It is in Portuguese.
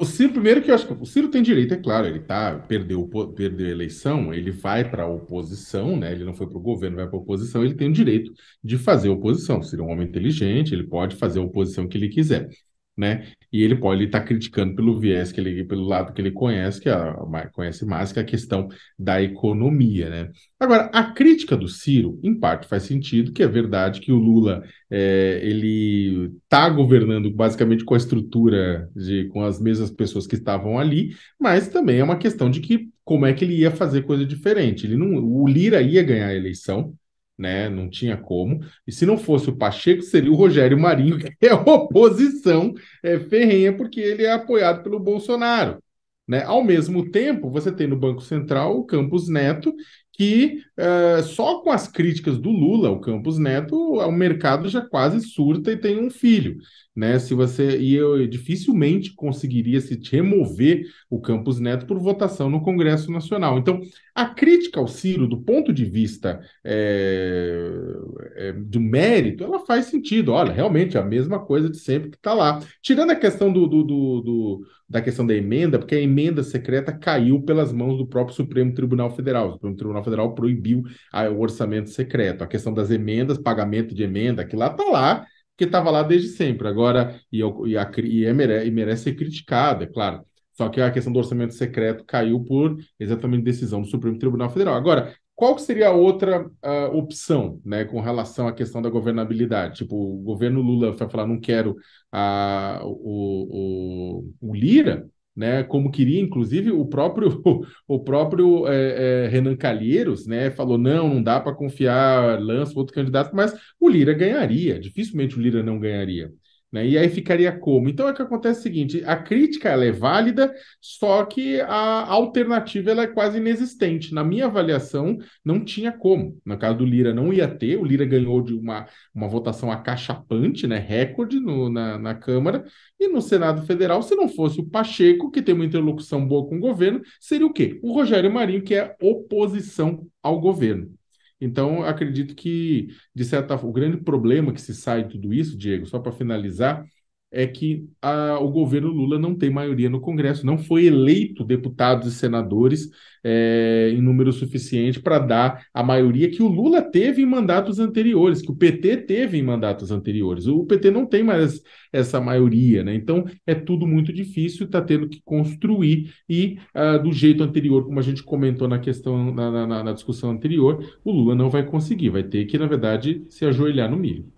O Ciro, primeiro que eu acho que o Ciro tem direito, é claro, ele tá, perdeu, perdeu a eleição, ele vai para a oposição, né? Ele não foi para o governo, vai para a oposição, ele tem o direito de fazer oposição. O Ciro é um homem inteligente, ele pode fazer a oposição que ele quiser né? E ele pode estar tá criticando pelo viés que ele, pelo lado que ele conhece, que é conhece mais, que é a questão da economia, né? Agora, a crítica do Ciro, em parte, faz sentido, que é verdade que o Lula é, ele está governando basicamente com a estrutura de com as mesmas pessoas que estavam ali, mas também é uma questão de que como é que ele ia fazer coisa diferente. Ele não, o Lira ia ganhar a eleição, né? Não tinha como. E se não fosse o Pacheco, seria o Rogério Marinho, que é oposição é, ferrenha, porque ele é apoiado pelo Bolsonaro. Né? Ao mesmo tempo, você tem no Banco Central o Campos Neto, que uh, só com as críticas do Lula, o Campos Neto, o mercado já quase surta e tem um filho, né? Se você e eu dificilmente conseguiria se remover o Campos Neto por votação no Congresso Nacional. Então, a crítica ao Ciro, do ponto de vista é, é, do mérito, ela faz sentido. Olha, realmente é a mesma coisa de sempre que está lá. Tirando a questão do, do, do, do da questão da emenda, porque a emenda secreta caiu pelas mãos do próprio Supremo Tribunal Federal. O Supremo Tribunal Federal Federal proibiu ah, o orçamento secreto. A questão das emendas, pagamento de emenda, que lá está lá, que estava lá desde sempre. Agora, e, e, a, e, é, e merece ser criticado, é claro. Só que a questão do orçamento secreto caiu por exatamente decisão do Supremo Tribunal Federal. Agora, qual seria a outra uh, opção né, com relação à questão da governabilidade? Tipo, o governo Lula vai falar, não quero o, o, o Lira, né, como queria, inclusive o próprio o próprio é, é, Renan Calheiros, né, falou não, não dá para confiar, lança outro candidato, mas o Lira ganharia, dificilmente o Lira não ganharia. Né? E aí ficaria como? Então é que acontece o seguinte: a crítica ela é válida, só que a alternativa ela é quase inexistente. Na minha avaliação, não tinha como. No caso do Lira, não ia ter. O Lira ganhou de uma, uma votação acachapante, né? recorde no, na, na Câmara. E no Senado Federal, se não fosse o Pacheco, que tem uma interlocução boa com o governo, seria o quê? O Rogério Marinho, que é oposição ao governo. Então, acredito que, de certa forma, o grande problema que se sai de tudo isso, Diego, só para finalizar, é que a, ah, o governo Lula não tem maioria no Congresso, não foi eleito deputados e senadores é, em número suficiente para dar a maioria que o Lula teve em mandatos anteriores, que o PT teve em mandatos anteriores. O PT não tem mais essa maioria, né? Então é tudo muito difícil, está tendo que construir e ah, do jeito anterior, como a gente comentou na questão na, na, na discussão anterior, o Lula não vai conseguir, vai ter que na verdade se ajoelhar no milho.